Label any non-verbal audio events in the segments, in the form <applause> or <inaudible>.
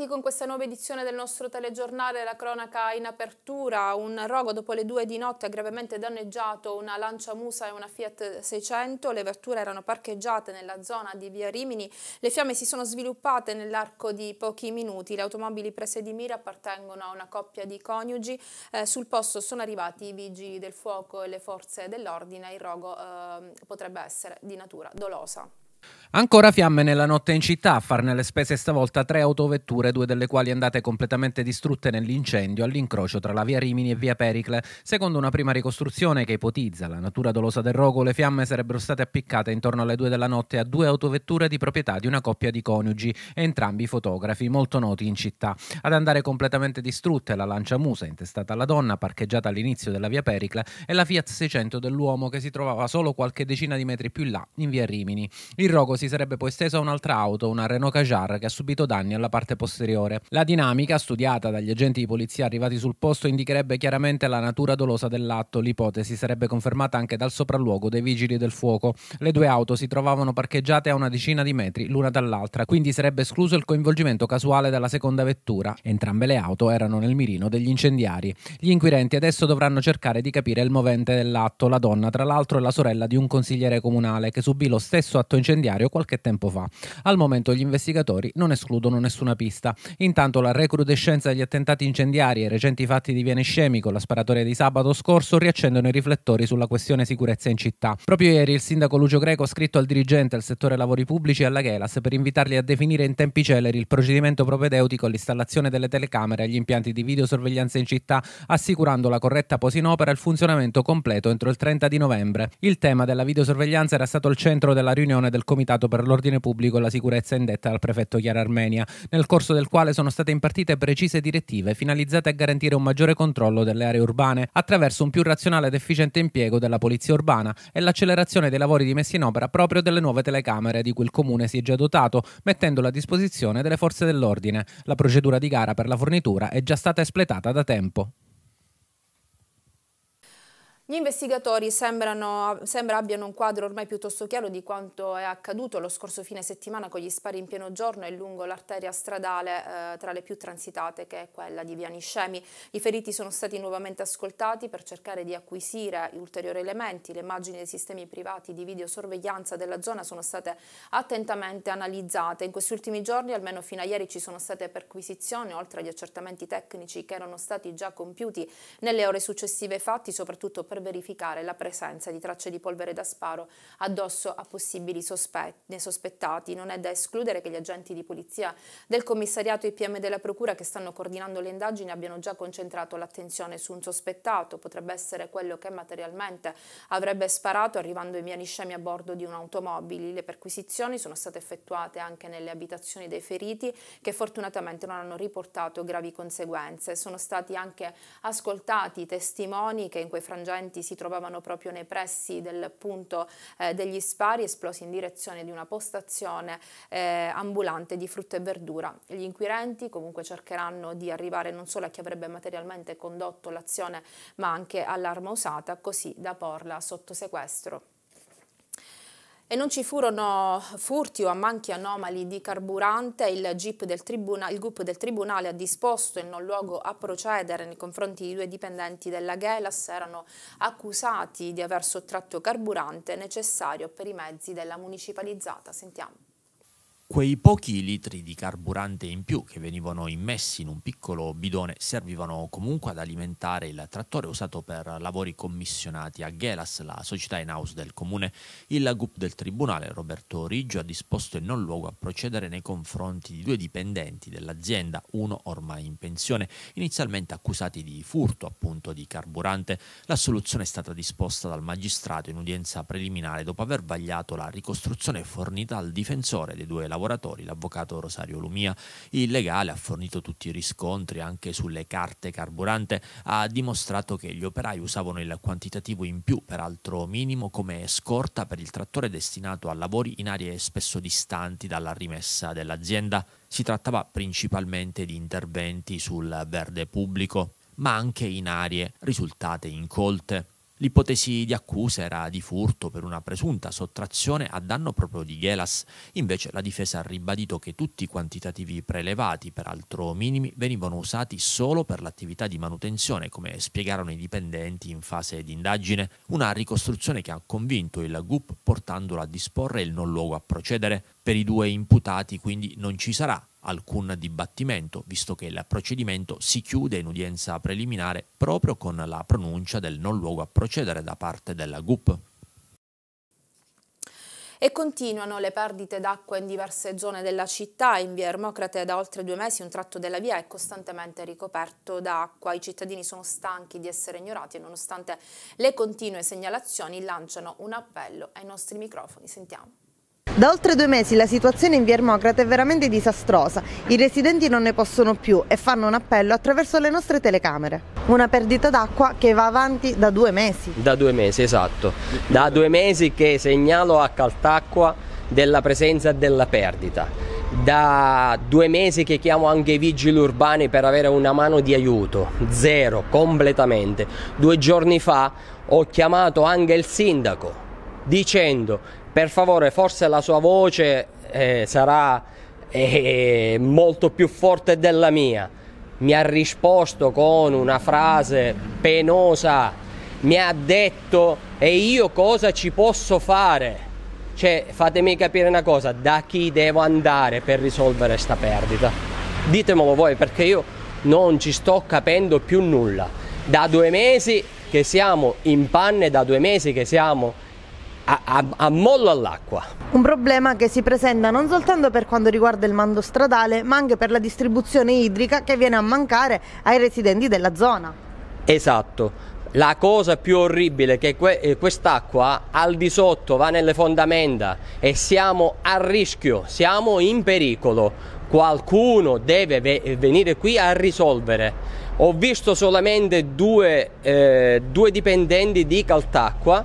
Bentornati con questa nuova edizione del nostro telegiornale La cronaca in apertura. Un rogo dopo le due di notte ha gravemente danneggiato una Lancia Musa e una Fiat 600. Le vetture erano parcheggiate nella zona di Via Rimini. Le fiamme si sono sviluppate nell'arco di pochi minuti. Le automobili prese di mira appartengono a una coppia di coniugi. Eh, sul posto sono arrivati i vigili del fuoco e le forze dell'ordine. Il rogo eh, potrebbe essere di natura dolosa. Ancora fiamme nella notte in città, a farne le spese stavolta tre autovetture, due delle quali andate completamente distrutte nell'incendio all'incrocio tra la via Rimini e via Pericle. Secondo una prima ricostruzione che ipotizza la natura dolosa del rogo, le fiamme sarebbero state appiccate intorno alle due della notte a due autovetture di proprietà di una coppia di coniugi, entrambi fotografi molto noti in città. Ad andare completamente distrutte la Lancia Musa, intestata alla donna, parcheggiata all'inizio della via Pericle, e la Fiat 600 dell'uomo che si trovava solo qualche decina di metri più in là, in via Rimini. Il rogo si sarebbe poi esteso a un'altra auto, una Renault Kajar, che ha subito danni alla parte posteriore. La dinamica, studiata dagli agenti di polizia arrivati sul posto, indicherebbe chiaramente la natura dolosa dell'atto. L'ipotesi sarebbe confermata anche dal sopralluogo dei vigili del fuoco. Le due auto si trovavano parcheggiate a una decina di metri l'una dall'altra, quindi sarebbe escluso il coinvolgimento casuale della seconda vettura. Entrambe le auto erano nel mirino degli incendiari. Gli inquirenti adesso dovranno cercare di capire il movente dell'atto. La donna, tra l'altro, è la sorella di un consigliere comunale che subì lo stesso atto incendiario qualche tempo fa. Al momento gli investigatori non escludono nessuna pista. Intanto la recrudescenza degli attentati incendiari e i recenti fatti di Viene con la sparatoria di sabato scorso, riaccendono i riflettori sulla questione sicurezza in città. Proprio ieri il sindaco Lucio Greco ha scritto al dirigente del settore lavori pubblici e alla Gelas per invitarli a definire in tempi celeri il procedimento propedeutico all'installazione delle telecamere agli impianti di videosorveglianza in città, assicurando la corretta posa in opera e il funzionamento completo entro il 30 di novembre. Il tema della videosorveglianza era stato al centro della riunione del comitato Comitato per l'Ordine Pubblico e la Sicurezza indetta dal prefetto Chiara Armenia, nel corso del quale sono state impartite precise direttive finalizzate a garantire un maggiore controllo delle aree urbane attraverso un più razionale ed efficiente impiego della polizia urbana e l'accelerazione dei lavori di messa in opera proprio delle nuove telecamere di cui il comune si è già dotato, mettendolo a disposizione delle forze dell'ordine. La procedura di gara per la fornitura è già stata espletata da tempo. Gli investigatori sembrano, sembra abbiano un quadro ormai piuttosto chiaro di quanto è accaduto lo scorso fine settimana con gli spari in pieno giorno e lungo l'arteria stradale eh, tra le più transitate che è quella di Via Niscemi. I feriti sono stati nuovamente ascoltati per cercare di acquisire ulteriori elementi. Le immagini dei sistemi privati di videosorveglianza della zona sono state attentamente analizzate. In questi ultimi giorni, almeno fino a ieri, ci sono state perquisizioni oltre agli accertamenti tecnici che erano stati già compiuti nelle ore successive fatti, soprattutto per verificare la presenza di tracce di polvere da sparo addosso a possibili sospetti, sospettati. Non è da escludere che gli agenti di polizia del commissariato e PM della Procura che stanno coordinando le indagini abbiano già concentrato l'attenzione su un sospettato, potrebbe essere quello che materialmente avrebbe sparato arrivando in via Niscemi a bordo di un'automobile. Le perquisizioni sono state effettuate anche nelle abitazioni dei feriti che fortunatamente non hanno riportato gravi conseguenze. Sono stati anche ascoltati testimoni che in quei frangenti incidenti si trovavano proprio nei pressi del punto eh, degli spari esplosi in direzione di una postazione eh, ambulante di frutta e verdura. Gli inquirenti comunque cercheranno di arrivare non solo a chi avrebbe materialmente condotto l'azione ma anche all'arma usata così da porla sotto sequestro e non ci furono furti o ammanchi anomali di carburante, il, GIP del il GUP del Tribunale ha disposto il non luogo a procedere nei confronti di due dipendenti della Gelas, erano accusati di aver sottratto carburante necessario per i mezzi della municipalizzata. Sentiamo quei pochi litri di carburante in più che venivano immessi in un piccolo bidone servivano comunque ad alimentare il trattore usato per lavori commissionati a Gelas, la società in house del comune. Il GUP del tribunale Roberto Riggio ha disposto in non luogo a procedere nei confronti di due dipendenti dell'azienda, uno ormai in pensione, inizialmente accusati di furto appunto di carburante. La soluzione è stata disposta dal magistrato in udienza preliminare dopo aver vagliato la ricostruzione fornita al difensore dei due lavoratori lavoratori, l'avvocato Rosario Lumia, il legale, ha fornito tutti i riscontri anche sulle carte carburante, ha dimostrato che gli operai usavano il quantitativo in più, peraltro minimo, come scorta per il trattore destinato a lavori in aree spesso distanti dalla rimessa dell'azienda. Si trattava principalmente di interventi sul verde pubblico, ma anche in aree risultate incolte. L'ipotesi di accusa era di furto per una presunta sottrazione a danno proprio di Gelas, invece la difesa ha ribadito che tutti i quantitativi prelevati, peraltro minimi, venivano usati solo per l'attività di manutenzione, come spiegarono i dipendenti in fase di indagine, una ricostruzione che ha convinto il GUP portandolo a disporre il non luogo a procedere, per i due imputati quindi non ci sarà alcun dibattimento, visto che il procedimento si chiude in udienza preliminare proprio con la pronuncia del non luogo a procedere da parte della GUP. E continuano le perdite d'acqua in diverse zone della città. In via Ermocrate da oltre due mesi un tratto della via è costantemente ricoperto da acqua. I cittadini sono stanchi di essere ignorati e nonostante le continue segnalazioni lanciano un appello ai nostri microfoni. Sentiamo. Da oltre due mesi la situazione in via Ermocrate è veramente disastrosa, i residenti non ne possono più e fanno un appello attraverso le nostre telecamere. Una perdita d'acqua che va avanti da due mesi. Da due mesi, esatto. Da due mesi che segnalo a Caltacqua della presenza della perdita. Da due mesi che chiamo anche i vigili urbani per avere una mano di aiuto, zero, completamente. Due giorni fa ho chiamato anche il sindaco dicendo per favore, forse la sua voce eh, sarà eh, molto più forte della mia. Mi ha risposto con una frase penosa, mi ha detto e io cosa ci posso fare? Cioè, fatemi capire una cosa, da chi devo andare per risolvere questa perdita? Ditemelo voi perché io non ci sto capendo più nulla. Da due mesi che siamo in panne, da due mesi che siamo a, a, mollo all'acqua. Un problema che si presenta non soltanto per quanto riguarda il mando stradale, ma anche per la distribuzione idrica che viene a mancare ai residenti della zona. Esatto. La cosa più orribile è che que eh, quest'acqua al di sotto va nelle fondamenta e siamo a rischio, siamo in pericolo. Qualcuno deve ve venire qui a risolvere. Ho visto solamente due, eh, due dipendenti di Caltacqua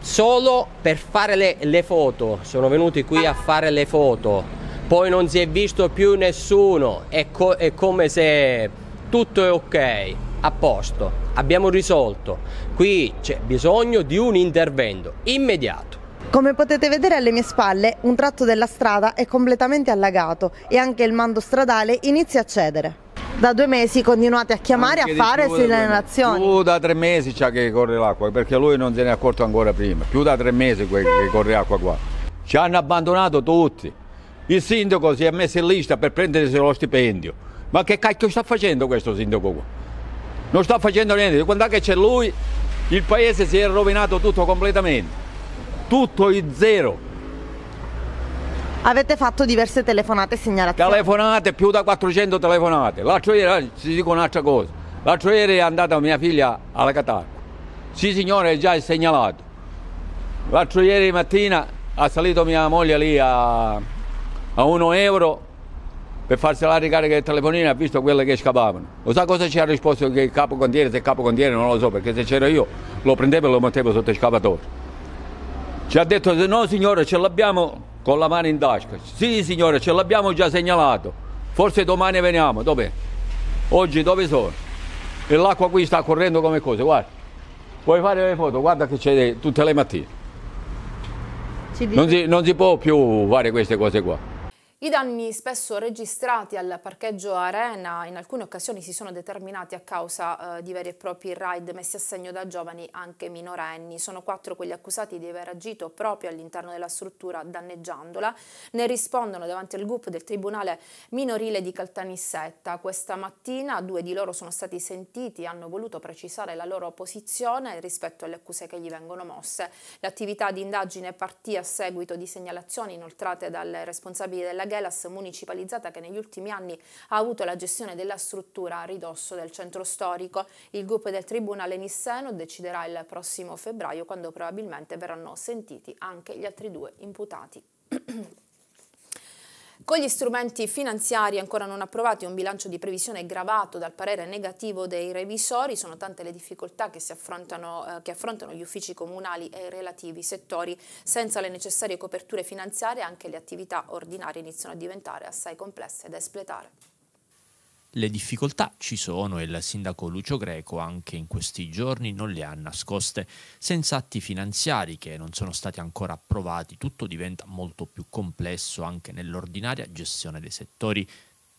solo per fare le, le foto sono venuti qui a fare le foto poi non si è visto più nessuno è, co è come se tutto è ok a posto abbiamo risolto qui c'è bisogno di un intervento immediato come potete vedere alle mie spalle, un tratto della strada è completamente allagato e anche il mando stradale inizia a cedere da due mesi continuate a chiamare Anche a fare segnalazioni. Più da tre mesi c'è che corre l'acqua, perché lui non se ne è accorto ancora prima. Più da tre mesi che, che corre acqua qua. Ci hanno abbandonato tutti. Il sindaco si è messo in lista per prendersi lo stipendio. Ma che cacchio sta facendo questo sindaco qua? Non sta facendo niente. Quando che c'è lui, il paese si è rovinato tutto completamente. Tutto in zero. Avete fatto diverse telefonate e segnalazioni? Telefonate, più da 400 telefonate. L'altro ieri, si eh, dico un'altra cosa, l'altro ieri è andata mia figlia alla Catacqua. Sì signore, è già segnalato. L'altro ieri mattina ha salito mia moglie lì a, a 1 euro per farsi farsela ricaricare il telefonino ha visto quelle che scappavano. Lo sa cosa ci ha risposto che il capo contiere, se il capo contiere non lo so, perché se c'ero io lo prendevo e lo mettevo sotto il scapatore. Ci ha detto no signore ce l'abbiamo con la mano in tasca. Sì signore ce l'abbiamo già segnalato. Forse domani veniamo. Dov'è? Oggi dove sono? E l'acqua qui sta correndo come cose guarda. Puoi fare le foto, guarda che c'è tutte le mattine. Non si, non si può più fare queste cose qua. I danni spesso registrati al parcheggio Arena in alcune occasioni si sono determinati a causa eh, di veri e propri raid messi a segno da giovani anche minorenni. Sono quattro quelli accusati di aver agito proprio all'interno della struttura danneggiandola. Ne rispondono davanti al GUP del Tribunale minorile di Caltanissetta. Questa mattina due di loro sono stati sentiti e hanno voluto precisare la loro posizione rispetto alle accuse che gli vengono mosse. L'attività di indagine partì a seguito di segnalazioni inoltrate dal responsabile della Galas municipalizzata che negli ultimi anni ha avuto la gestione della struttura a ridosso del centro storico. Il gruppo del Tribunale Nisseno deciderà il prossimo febbraio quando probabilmente verranno sentiti anche gli altri due imputati. <clears throat> Con gli strumenti finanziari ancora non approvati, e un bilancio di previsione gravato dal parere negativo dei revisori, sono tante le difficoltà che, affrontano, eh, che affrontano gli uffici comunali e i relativi settori. Senza le necessarie coperture finanziarie anche le attività ordinarie iniziano a diventare assai complesse da espletare. Le difficoltà ci sono e il sindaco Lucio Greco anche in questi giorni non le ha nascoste. Senza atti finanziari che non sono stati ancora approvati, tutto diventa molto più complesso anche nell'ordinaria gestione dei settori.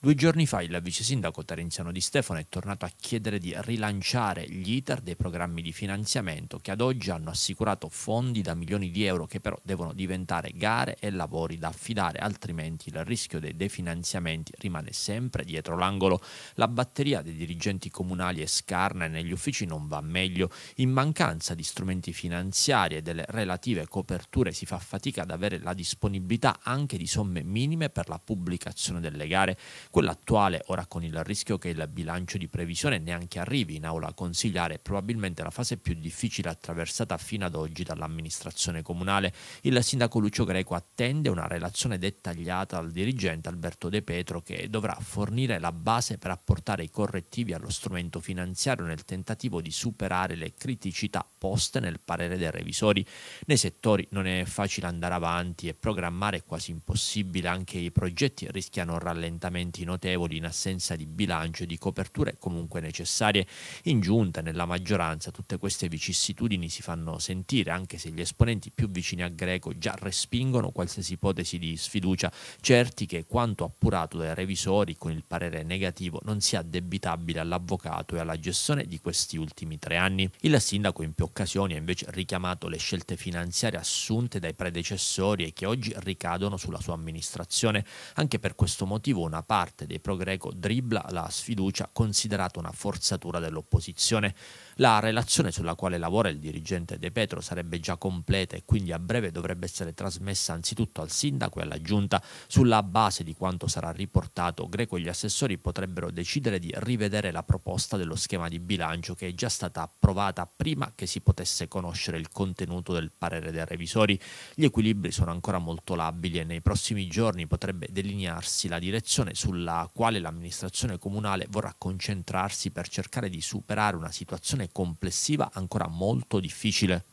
Due giorni fa il vice sindaco Terenziano Di Stefano è tornato a chiedere di rilanciare gli iter dei programmi di finanziamento che ad oggi hanno assicurato fondi da milioni di euro che però devono diventare gare e lavori da affidare, altrimenti il rischio dei definanziamenti rimane sempre dietro l'angolo. La batteria dei dirigenti comunali è scarna e negli uffici non va meglio. In mancanza di strumenti finanziari e delle relative coperture si fa fatica ad avere la disponibilità anche di somme minime per la pubblicazione delle gare quella attuale, ora con il rischio che il bilancio di previsione neanche arrivi in aula a consigliare, è probabilmente la fase più difficile attraversata fino ad oggi dall'amministrazione comunale. Il sindaco Lucio Greco attende una relazione dettagliata al dirigente Alberto De Petro che dovrà fornire la base per apportare i correttivi allo strumento finanziario nel tentativo di superare le criticità poste nel parere dei revisori. Nei settori non è facile andare avanti e programmare è quasi impossibile, anche i progetti rischiano rallentamenti aumenti notevoli in assenza di bilancio e di coperture comunque necessarie. In giunta, nella maggioranza, tutte queste vicissitudini si fanno sentire, anche se gli esponenti più vicini a Greco già respingono qualsiasi ipotesi di sfiducia, certi che quanto appurato dai revisori con il parere negativo non sia addebitabile all'avvocato e alla gestione di questi ultimi tre anni. Il sindaco in più occasioni ha invece richiamato le scelte finanziarie assunte dai predecessori e che oggi ricadono sulla sua amministrazione. Anche per questo motivo una parte parte dei pro-greco dribbla la sfiducia considerata una forzatura dell'opposizione. La relazione sulla quale lavora il dirigente De Petro sarebbe già completa e quindi a breve dovrebbe essere trasmessa anzitutto al sindaco e alla giunta. Sulla base di quanto sarà riportato, Greco e gli assessori potrebbero decidere di rivedere la proposta dello schema di bilancio che è già stata approvata prima che si potesse conoscere il contenuto del parere dei revisori. Gli equilibri sono ancora molto labili e nei prossimi giorni potrebbe delinearsi la direzione sulla sulla quale l'amministrazione comunale vorrà concentrarsi per cercare di superare una situazione complessiva ancora molto difficile.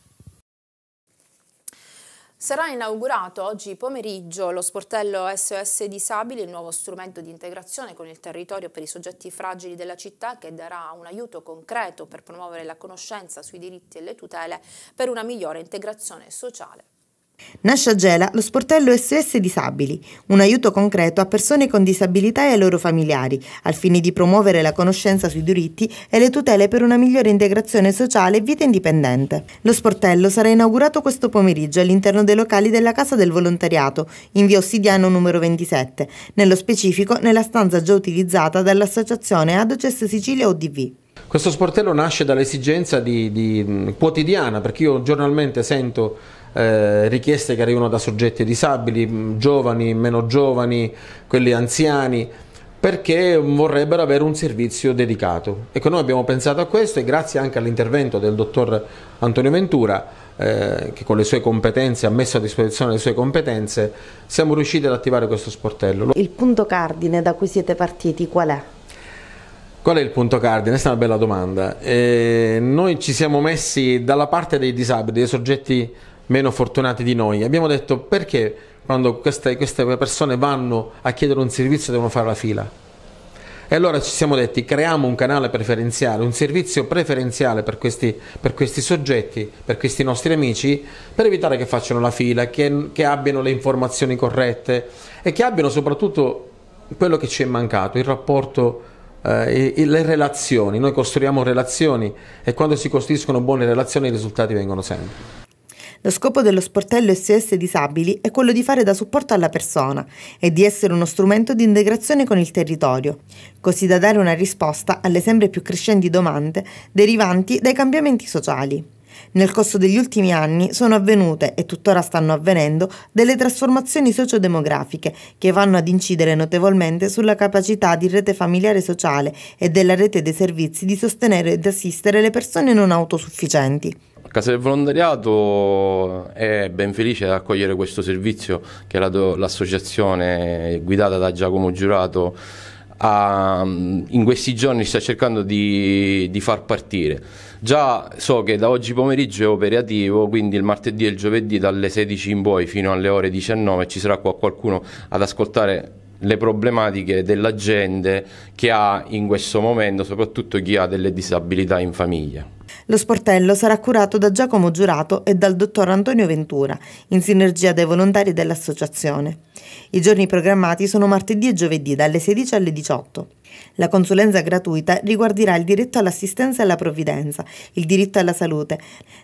Sarà inaugurato oggi pomeriggio lo sportello SOS Disabili, il nuovo strumento di integrazione con il territorio per i soggetti fragili della città che darà un aiuto concreto per promuovere la conoscenza sui diritti e le tutele per una migliore integrazione sociale. Nasce a Gela lo sportello SS Disabili, un aiuto concreto a persone con disabilità e ai loro familiari, al fine di promuovere la conoscenza sui diritti e le tutele per una migliore integrazione sociale e vita indipendente. Lo sportello sarà inaugurato questo pomeriggio all'interno dei locali della Casa del Volontariato, in via Ossidiano numero 27, nello specifico nella stanza già utilizzata dall'associazione Adoces Sicilia ODV. Questo sportello nasce dall'esigenza di, di, quotidiana, perché io giornalmente sento eh, richieste che arrivano da soggetti disabili, mm, giovani, meno giovani, quelli anziani, perché vorrebbero avere un servizio dedicato. Ecco, noi abbiamo pensato a questo e grazie anche all'intervento del dottor Antonio Ventura, eh, che con le sue competenze ha messo a disposizione le sue competenze, siamo riusciti ad attivare questo sportello. Il punto cardine da cui siete partiti qual è? Qual è il punto cardine? Questa è una bella domanda. Eh, noi ci siamo messi dalla parte dei disabili, dei soggetti meno fortunati di noi. Abbiamo detto perché quando queste, queste persone vanno a chiedere un servizio devono fare la fila? E allora ci siamo detti, creiamo un canale preferenziale, un servizio preferenziale per questi, per questi soggetti, per questi nostri amici, per evitare che facciano la fila, che, che, abbiano le informazioni corrette e che abbiano soprattutto quello che ci è mancato, il rapporto, eh, le relazioni. Noi costruiamo relazioni e quando si costruiscono buone relazioni i risultati vengono sempre. Lo scopo dello sportello SOS Disabili è quello di fare da supporto alla persona e di essere uno strumento di integrazione con il territorio, così da dare una risposta alle sempre più crescenti domande derivanti dai cambiamenti sociali. Nel corso degli ultimi anni sono avvenute e tuttora stanno avvenendo delle trasformazioni sociodemografiche che vanno ad incidere notevolmente sulla capacità di rete familiare sociale e della rete dei servizi di sostenere ed assistere le persone non autosufficienti. Casa del Volontariato è ben felice di accogliere questo servizio che l'associazione guidata da Giacomo Giurato ha, in questi giorni sta cercando di, di far partire. Già so che da oggi pomeriggio è operativo, quindi il martedì e il giovedì dalle 16 in poi fino alle ore 19 ci sarà qua qualcuno ad ascoltare le problematiche della gente che ha in questo momento, soprattutto chi ha delle disabilità in famiglia. Lo sportello sarà curato da Giacomo Giurato e dal dottor Antonio Ventura, in sinergia dai volontari dell'associazione. I giorni programmati sono martedì e giovedì dalle 16 alle 18. La consulenza gratuita riguarderà il diritto all'assistenza e alla provvidenza, il diritto alla salute,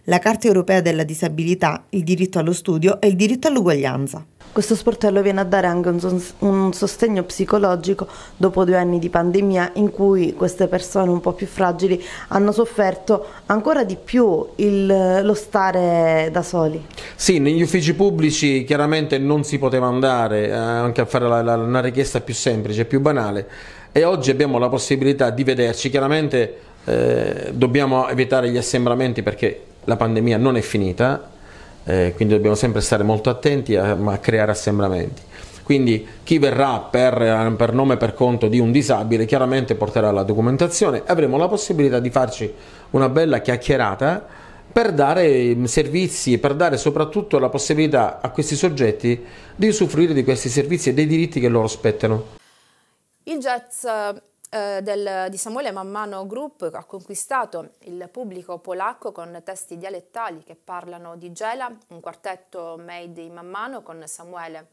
la Carta europea della disabilità, il diritto allo studio e il diritto all'uguaglianza. Questo sportello viene a dare anche un, un sostegno psicologico dopo due anni di pandemia in cui queste persone un po' più fragili hanno sofferto ancora di più il, lo stare da soli. Sì, negli uffici pubblici chiaramente non si poteva andare eh, anche a fare la, la, una richiesta più semplice, più banale e oggi abbiamo la possibilità di vederci. Chiaramente eh, dobbiamo evitare gli assembramenti perché la pandemia non è finita, eh, quindi dobbiamo sempre stare molto attenti a, a creare assembramenti. Quindi chi verrà per, eh, per nome e per conto di un disabile chiaramente porterà la documentazione, e avremo la possibilità di farci una bella chiacchierata per dare mm, servizi e per dare soprattutto la possibilità a questi soggetti di usufruire di questi servizi e dei diritti che loro spettano. Il jazz eh, del, di Samuele Mammano Group ha conquistato il pubblico polacco con testi dialettali che parlano di Gela, un quartetto made in Mammano con Samuele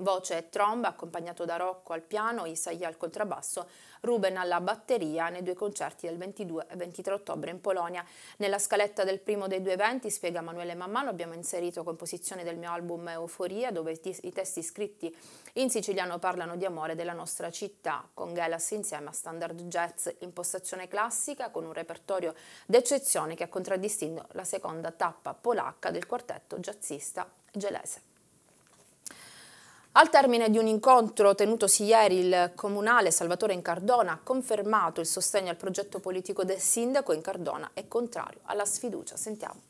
Voce e tromba accompagnato da Rocco al piano, Isaiah al contrabbasso, Ruben alla batteria nei due concerti del 22 e 23 ottobre in Polonia. Nella scaletta del primo dei due eventi, spiega Manuele Mammano, abbiamo inserito composizioni del mio album Euforia, dove i testi scritti in siciliano parlano di amore della nostra città, con Gelas insieme a standard jazz, impostazione classica con un repertorio d'eccezione che ha contraddistinto la seconda tappa polacca del quartetto jazzista gelese. Al termine di un incontro tenutosi ieri, il comunale Salvatore Incardona ha confermato il sostegno al progetto politico del sindaco. Incardona e contrario alla sfiducia. Sentiamo.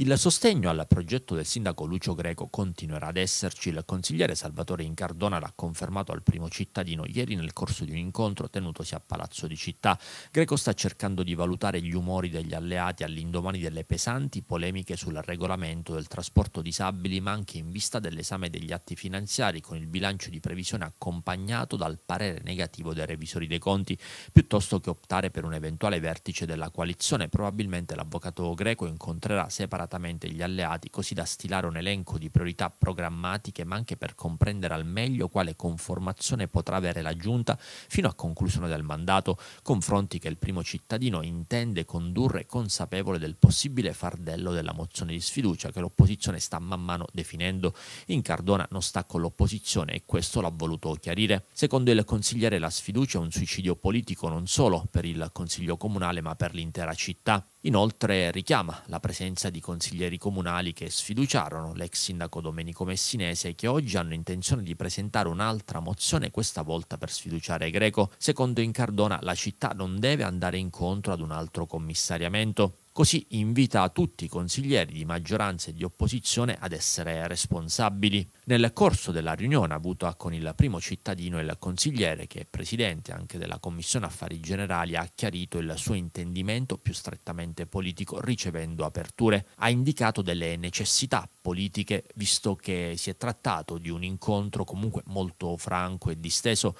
Il sostegno al progetto del sindaco Lucio Greco continuerà ad esserci. Il consigliere Salvatore Incardona l'ha confermato al primo cittadino ieri nel corso di un incontro tenutosi a Palazzo di Città. Greco sta cercando di valutare gli umori degli alleati all'indomani delle pesanti polemiche sul regolamento del trasporto disabili, ma anche in vista dell'esame degli atti finanziari con il bilancio di previsione accompagnato dal parere negativo dei revisori dei conti, piuttosto che optare per un eventuale vertice della coalizione. Probabilmente l'avvocato Greco incontrerà separatamente separatamente gli alleati, così da stilare un elenco di priorità programmatiche, ma anche per comprendere al meglio quale conformazione potrà avere la giunta fino a conclusione del mandato, confronti che il primo cittadino intende condurre consapevole del possibile fardello della mozione di sfiducia che l'opposizione sta man mano definendo. In Cardona non sta con l'opposizione e questo l'ha voluto chiarire. Secondo il consigliere la sfiducia è un suicidio politico non solo per il Consiglio Comunale ma per l'intera città. Inoltre richiama la presenza di consiglieri comunali che sfiduciarono l'ex sindaco Domenico Messinese che oggi hanno intenzione di presentare un'altra mozione, questa volta per sfiduciare Greco. Secondo Incardona la città non deve andare incontro ad un altro commissariamento. Così invita tutti i consiglieri di maggioranza e di opposizione ad essere responsabili. Nel corso della riunione avuta con il primo cittadino, il consigliere, che è presidente anche della Commissione Affari Generali, ha chiarito il suo intendimento più strettamente politico, ricevendo aperture. Ha indicato delle necessità politiche, visto che si è trattato di un incontro comunque molto franco e disteso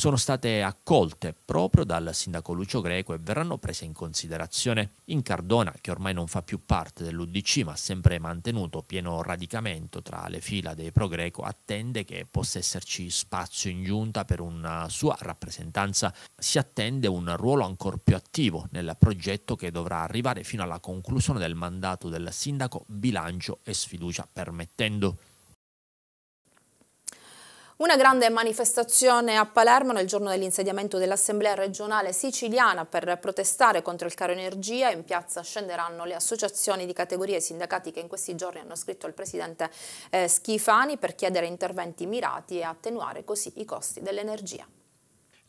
sono state accolte proprio dal sindaco Lucio Greco e verranno prese in considerazione. In Cardona, che ormai non fa più parte dell'UDC ma ha sempre mantenuto pieno radicamento tra le fila dei pro Greco, attende che possa esserci spazio in giunta per una sua rappresentanza. Si attende un ruolo ancora più attivo nel progetto che dovrà arrivare fino alla conclusione del mandato del sindaco bilancio e sfiducia permettendo una grande manifestazione a Palermo nel giorno dell'insediamento dell'Assemblea regionale siciliana per protestare contro il caro energia. In piazza scenderanno le associazioni di categorie e sindacati che in questi giorni hanno scritto al presidente eh, Schifani per chiedere interventi mirati e attenuare così i costi dell'energia.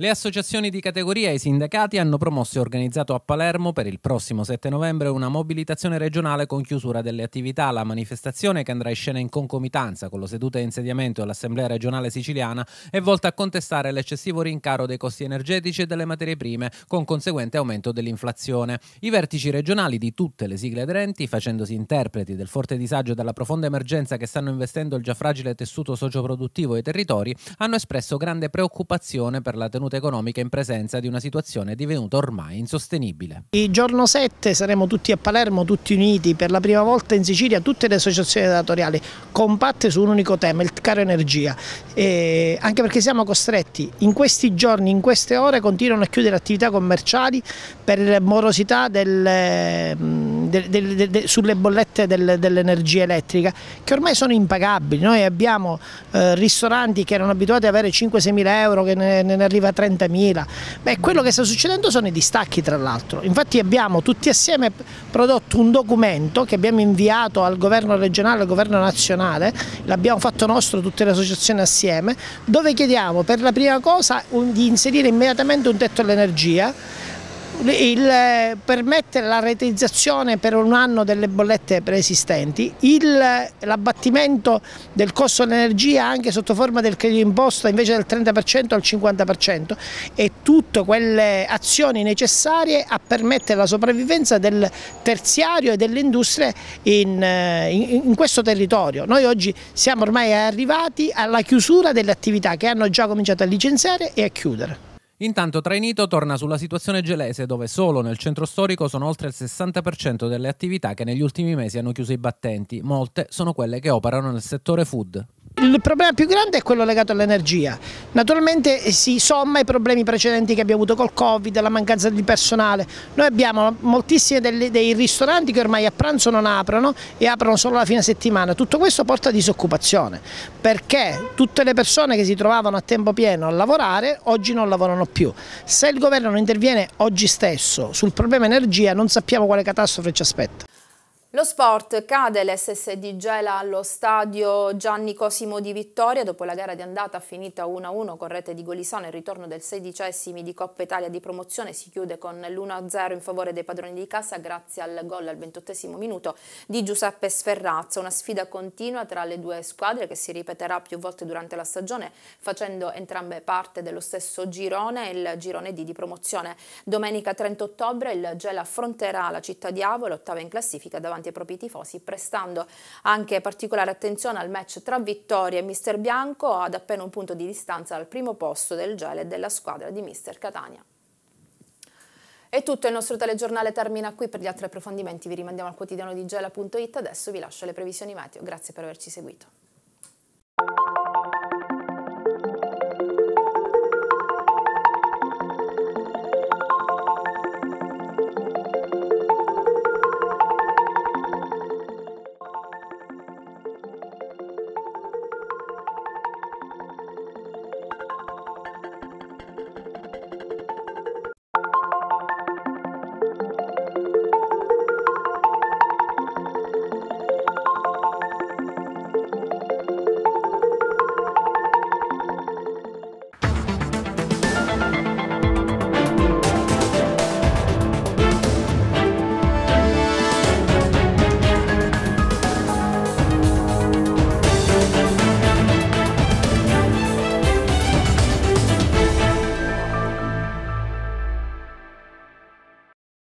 Le associazioni di categoria e i sindacati hanno promosso e organizzato a Palermo per il prossimo 7 novembre una mobilitazione regionale con chiusura delle attività. La manifestazione, che andrà in scena in concomitanza con la seduta di insediamento dell'Assemblea regionale siciliana, è volta a contestare l'eccessivo rincaro dei costi energetici e delle materie prime, con conseguente aumento dell'inflazione. I vertici regionali di tutte le sigle aderenti, facendosi interpreti del forte disagio e della profonda emergenza che stanno investendo il già fragile tessuto socioproduttivo e i territori, hanno espresso grande preoccupazione per la tenuta salute economica in presenza di una situazione divenuta ormai insostenibile. Il giorno 7 saremo tutti a Palermo, tutti uniti, per la prima volta in Sicilia tutte le associazioni datoriali compatte su un unico tema, il caro energia, e anche perché siamo costretti in questi giorni, in queste ore continuano a chiudere attività commerciali per morosità mm, del, del, del, sulle bollette dell'energia elettrica che ormai sono impagabili, noi abbiamo eh, ristoranti che erano abituati ad avere 5-6 mila euro che ne, ne arriva 3 30.000. Beh, quello che sta succedendo sono i distacchi tra l'altro. Infatti abbiamo tutti assieme prodotto un documento che abbiamo inviato al governo regionale, al governo nazionale, l'abbiamo fatto nostro tutte le associazioni assieme, dove chiediamo per la prima cosa di inserire immediatamente un tetto all'energia il, eh, permette la retizzazione per un anno delle bollette preesistenti, l'abbattimento del costo dell'energia anche sotto forma del credito imposto invece del 30% al 50% e tutte quelle azioni necessarie a permettere la sopravvivenza del terziario e delle industrie in, eh, in, in questo territorio. Noi oggi siamo ormai arrivati alla chiusura delle attività che hanno già cominciato a licenziare e a chiudere. Intanto Trainito torna sulla situazione gelese dove solo nel centro storico sono oltre il 60% delle attività che negli ultimi mesi hanno chiuso i battenti, molte sono quelle che operano nel settore food. Il problema più grande è quello legato all'energia. Naturalmente eh, si somma ai problemi precedenti che abbiamo avuto col Covid, la mancanza di personale. Noi abbiamo moltissimi dei ristoranti che ormai a pranzo non aprono e aprono solo la fine settimana. Tutto questo porta a disoccupazione perché tutte le persone che si trovavano a tempo pieno a lavorare oggi non lavorano più. Se il governo non interviene oggi stesso sul problema energia non sappiamo quale catastrofe ci aspetta. Lo sport cade l'SSD Gela allo stadio Gianni Cosimo di Vittoria dopo la gara di andata finita 1-1 con rete di Golisano il ritorno del sedicesimi di Coppa Italia di promozione si chiude con l'1-0 in favore dei padroni di casa grazie al gol al ventottesimo minuto di Giuseppe Sferrazza una sfida continua tra le due squadre che si ripeterà più volte durante la stagione facendo entrambe parte dello stesso girone il girone D di promozione domenica 30 ottobre il Gela affronterà la città di Avola, ottava in classifica davanti davanti ai propri tifosi, prestando anche particolare attenzione al match tra Vittoria e Mister Bianco ad appena un punto di distanza dal primo posto del gel e della squadra di Mister Catania. È tutto, il nostro telegiornale termina qui, per gli altri approfondimenti vi rimandiamo al quotidiano di gela.it, adesso vi lascio le previsioni meteo, grazie per averci seguito.